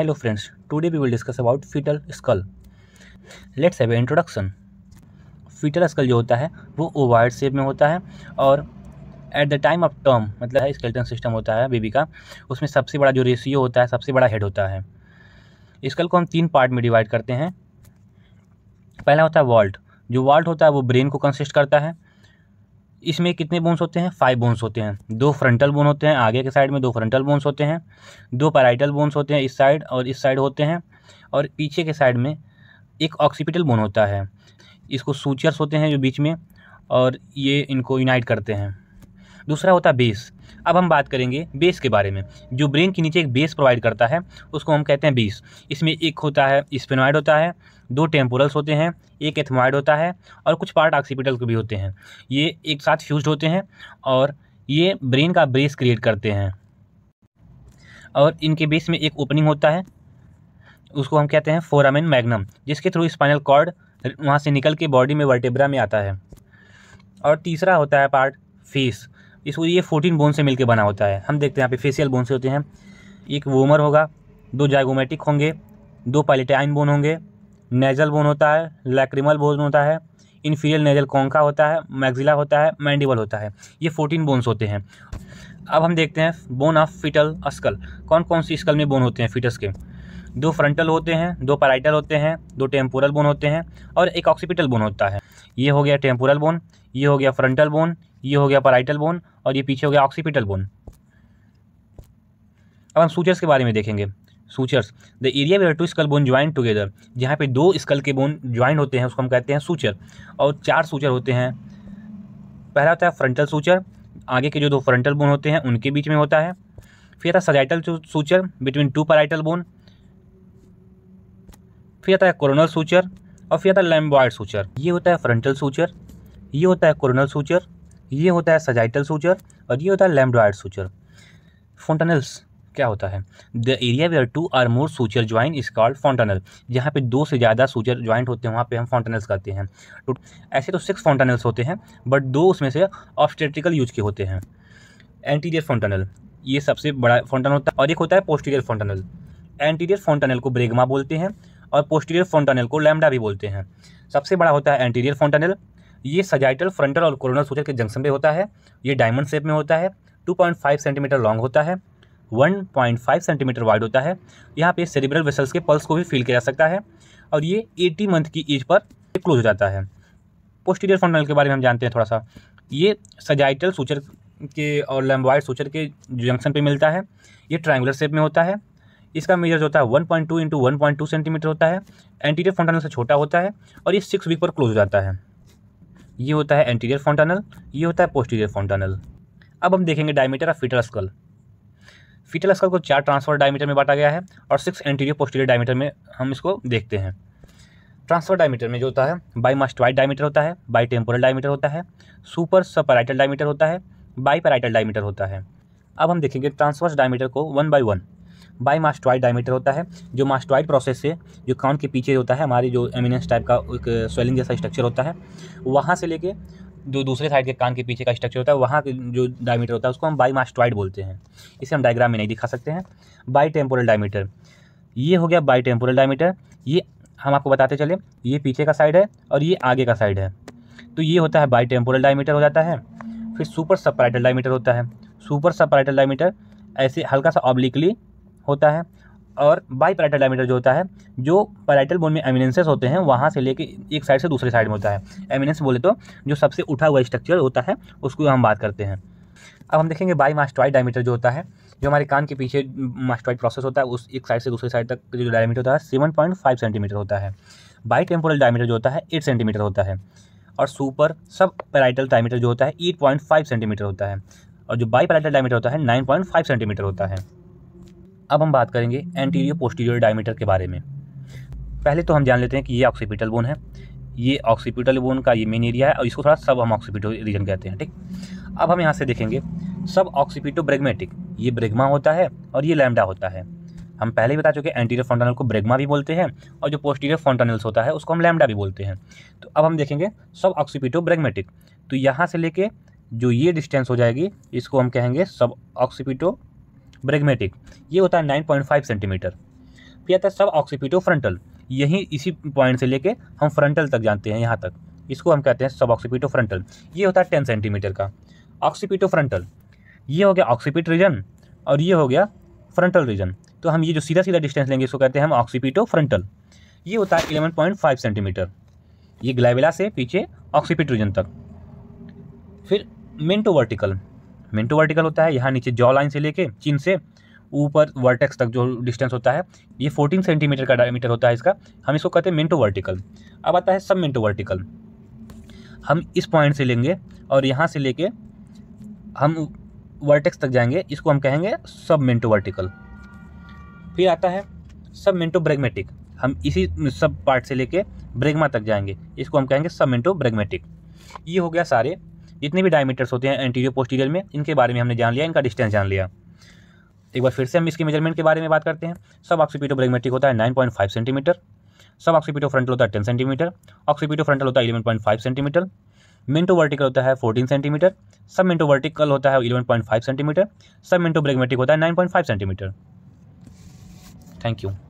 hello friends today we will discuss about fetal skull let's have introduction fetal skull जो होता है वो ओवाइड shape में होता है और at the time of term मतलब है स्केल्टन सिस्टम होता है बेबी का उसमें सबसे बड़ा जो रेशियो होता है सबसे बड़ा हेड होता है स्कल को हम तीन पार्ट में डिवाइड करते हैं पहला होता है वॉल्ट जो वॉल्ट होता है वो ब्रेन को कंसिस्ट करता है इसमें कितने बोन्स होते हैं फाइव बोन्स होते हैं दो फ्रंटल बोन होते हैं आगे के साइड में दो फ्रंटल बोन्स होते हैं दो पैराइटल बोन्स होते हैं इस साइड और इस साइड होते हैं और पीछे के साइड में एक ऑक्सीपिटल बोन होता है इसको सूचर्स होते हैं जो बीच में और ये इनको यूनाइट करते हैं दूसरा होता है बेस अब हम बात करेंगे बेस के बारे में जो ब्रेन के नीचे एक बेस प्रोवाइड करता है उसको हम कहते हैं बेस इसमें एक होता है स्पेनॉइड होता है दो टेम्पोरल्स होते हैं एक एथमॉइड होता है और कुछ पार्ट ऑक्सीपिटल के भी होते हैं ये एक साथ फ्यूज होते हैं और ये ब्रेन का बेस क्रिएट करते हैं और इनके बेस में एक ओपनिंग होता है उसको हम कहते हैं फोरामिन मैग्नम जिसके थ्रू स्पाइनल कॉर्ड वहाँ से निकल के बॉडी में वर्टेब्रा में आता है और तीसरा होता है पार्ट फेस इसको ये फोर्टीन बोन से मिलकर बना होता है हम देखते हैं यहाँ पे फेशियल बोन से होते हैं एक वोमर होगा दो जाइगोमेटिक होंगे दो पैलेटाइन बोन होंगे नेजल बोन होता है लैक्रिमल बोन होता है इन्फीरियल नेजल कोंका होता है मैगजिला होता है मैंडिबल होता है ये फोर्टीन बोन्स होते हैं अब हम देखते हैं बोन ऑफ फिटल स्कल कौन कौन सी स्कल में बोन होते हैं फिटस के दो फ्रंटल होते हैं दो पैराइटल होते हैं दो टेम्पोरल बोन होते हैं और एक ऑक्सीपिटल बोन होता है ये हो गया टेम्पोरल बोन ये हो गया फ्रंटल बोन ये हो गया पैराइटल बोन और ये पीछे हो गया ऑक्सीपिटल बोन अब हम सूचर्स के बारे में देखेंगे sutures the area where two skull bone join together जहाँ पे दो स्कल के बोन ज्वाइन होते हैं उसको हम कहते हैं सूचर और चार सूचर होते हैं पहला होता है फ्रंटल सूचर आगे के जो दो फ्रंटल बोन होते हैं उनके बीच में होता है फिर आता है sagittal suture between two parietal bone फिर आता है कोरोनल सूचर और फिर आता है लैम्बॉयड सूचर ये होता है फ्रंटल सूचर ये होता है कोरोनल सूचर ये होता है सजाइटल सूचर और ये होता है लैम्बॉयड सूचर फोंटनल्स क्या होता है the area where two or more suture join is called fontanel जहाँ पे दो से ज़्यादा सूचर ज्वाइंट होते हैं वहाँ पे हम फॉन्टनल्स कहते हैं तो ऐसे तो सिक्स फॉन्टनल्स होते हैं बट दो उसमें से ऑब्स्टेट्रिकल यूज के होते हैं एंटीरियर फॉन्टनल ये सबसे बड़ा फॉन्टनल होता है और एक होता है पोस्टीरियर फॉन्टनल एंटीरियर फॉन्टनल को ब्रेगमा बोलते हैं और पोस्टीरियर फ्रंटनल को लैमडा भी बोलते हैं सबसे बड़ा होता है एंटीरियर फ्रंटनल ये सजाइटल फ्रंटल और कोरोनल सूचर के जंक्शन पे होता है ये डायमंड शेप में होता है 2.5 सेंटीमीटर लॉन्ग होता है 1.5 सेंटीमीटर वाइड होता है यहाँ पे सेरिब्रल वेसल्स के पल्स को भी फील किया जा सकता है और ये 80 मंथ की एज पर क्लोज हो जाता है पोस्टीरियर फंडल के बारे में हम जानते हैं थोड़ा सा ये सजाइटल सूचर के और लैम्बॉइड सूचर के जंक्शन पर मिलता है ये ट्राइंगुलर शेप में होता है इसका मेजर जो होता है one point two into one point two centimetre होता है एंटीरियर फॉन्टानल से छोटा होता है और ये सिक्स वीक पर क्लोज हो जाता है ये होता है एंटीरियर फॉन्टानल ये होता है पोस्टीरियर फॉन्टानल अब हम देखेंगे diameter of fetal skull fetal skull को चार ट्रांसफर डायमीटर में बांटा गया है और सिक्स एंटीरियर पोस्टीरियर डायमीटर में हम इसको देखते हैं ट्रांसफर डायमीटर में जो होता है बाई मास्टवाइड डायमीटर होता है बाई टेम्पोरल डायमीटर होता है सुपर सपराइटल डायमीटर होता है बाई पराइटल डायमीटर होता है अब हम देखेंगे ट्रांसवर्स डायमीटर को one by one by mastoid diameter होता है जो मास्टॉइड प्रोसेस से जो कान के पीछे होता है हमारी जो एमिनेंस टाइप का एक स्वेलिंग जैसा स्ट्रक्चर होता है वहाँ से लेके जो दूसरे साइड के कान के पीछे का स्ट्रक्चर होता है वहाँ जो डायमीटर होता है उसको हम बाई मास्टॉइड बोलते हैं इसे हम डायग्राम में नहीं दिखा सकते हैं बाई टेम्पोरल डायमीटर ये हो गया बाई टेम्पोरल डायमीटर ये हम आपको बताते चले ये पीछे का साइड है और ये आगे का साइड है तो ये होता है बाई टेम्पोरल डायमीटर हो जाता है फिर सुपर सपराइटल डायमीटर होता है सुपर सपराइटल डायमीटर ऐसे हल्का सा ऑब्लिकली होता है और बाई पैराइटल डायमीटर जो होता है जो पैराइटल बोन में एमिनेंसेस होते हैं वहाँ से लेके एक साइड से दूसरे साइड में होता है एमिनेंस बोले तो जो सबसे उठा हुआ स्ट्रक्चर होता है उसको हम बात करते हैं अब हम देखेंगे बाई मास्टॉइड डायमीटर जो होता है जो हमारे कान के पीछे मास्टॉइड प्रोसेस होता है उस एक साइड से दूसरे साइड तक जो डायमीटर होता है सेवन पॉइंट फाइव सेंटीमीटर होता है बाई टेम्पोरल डायमीटर जो होता है एट सेंटीमीटर होता है और सुपर सब पैराइटल डायमीटर जो होता है एट पॉइंट फाइव सेंटीमीटर होता है और जो बाई पैराइटल डायमीटर होता है नाइन पॉइंट फाइव सेंटीमीटर होता है अब हम बात करेंगे एंटीरियर पोस्टीरियर डायमीटर के बारे में पहले तो हम जान लेते हैं कि ये ऑक्सीपिटल बोन है ये ऑक्सीपिटल बोन का ये मेन एरिया है और इसको थोड़ा सब हम ऑक्सीपिटो रीजन कहते हैं ठीक अब हम यहाँ से देखेंगे सब ऑक्सीपिटो ब्रेगमेटिक ये ब्रेगमा होता है और ये लैमडा होता है हम पहले ही बता चुके हैं एंटीरियर फॉन्टानल को ब्रेगमा भी बोलते हैं और जो पोस्टीरियर फॉन्टानल्स होता है उसको हम लैमडा भी बोलते हैं तो अब हम देखेंगे सब ऑक्सीपिटो ब्रेगमेटिक तो यहाँ से लेके जो ये डिस्टेंस हो जाएगी इसको हम कहेंगे सब ऑक्सीपिटो ब्रेगमेटिक ये होता है नाइन पॉइंट फाइव सेंटीमीटर फिर आता है सब ऑक्सीपिटो फ्रंटल यही इसी पॉइंट से लेके हम फ्रंटल तक जानते हैं यहाँ तक इसको हम कहते हैं सब ऑक्सीपिटो फ्रंटल ये होता है टेन सेंटीमीटर का ऑक्सीपिटो फ्रंटल ये हो गया ऑक्सीपिट रीजन और ये हो गया फ्रंटल रीजन तो हम ये जो सीधा सीधा डिस्टेंस लेंगे इसको कहते हैं हम ऑक्सीपिटो फ्रंटल ये होता है एलेवन पॉइंट फाइव सेंटीमीटर ये ग्लाइबेला से पीछे ऑक्सीपिट रीजन तक फिर मेंटो वर्टिकल मेंटो वर्टिकल होता है यहाँ नीचे जॉ लाइन से लेके चिन से ऊपर वर्टेक्स तक जो डिस्टेंस होता है ये 14 सेंटीमीटर का डायमीटर होता है इसका हम इसको कहते हैं मेंटो वर्टिकल अब आता है सब मेंटो वर्टिकल हम इस पॉइंट से लेंगे और यहाँ से लेके हम वर्टेक्स तक जाएंगे इसको हम कहेंगे सब मेंटो वर्टिकल फिर आता है सब मेंटो ब्रेगमेटिक हम इसी सब पार्ट से लेके ब्रेगमा तक जाएंगे इसको हम कहेंगे सब मेंटो ब्रेगमेटिक ये हो गया सारे जितने भी डायमीटर्स होते हैं एंटीरियर पोस्टीरियर में इनके बारे में हमने जान लिया इनका डिस्टेंस जान लिया एक बार फिर से हम इसके मेजरमेंट के बारे में बात करते हैं सब ऑक्सीपीटो ब्रेगमेट्रिक होता है नाइन पॉइंट फाइव सेंटीमीटर सब ऑक्सीपीटो फ्रंटल होता है टेन सेंटीमीटर ऑक्सीपीटो फ्रंटल होता है eleven point five centimetre mento vertical होता है फोर्टीन सेंटीमीटर सब मिनटो वर्टिकल होता है इलेवन पॉइंट फाइव सेंटीमीटर सब मिनटो ब्रेगमेटिक होता है nine point five centimetre thank you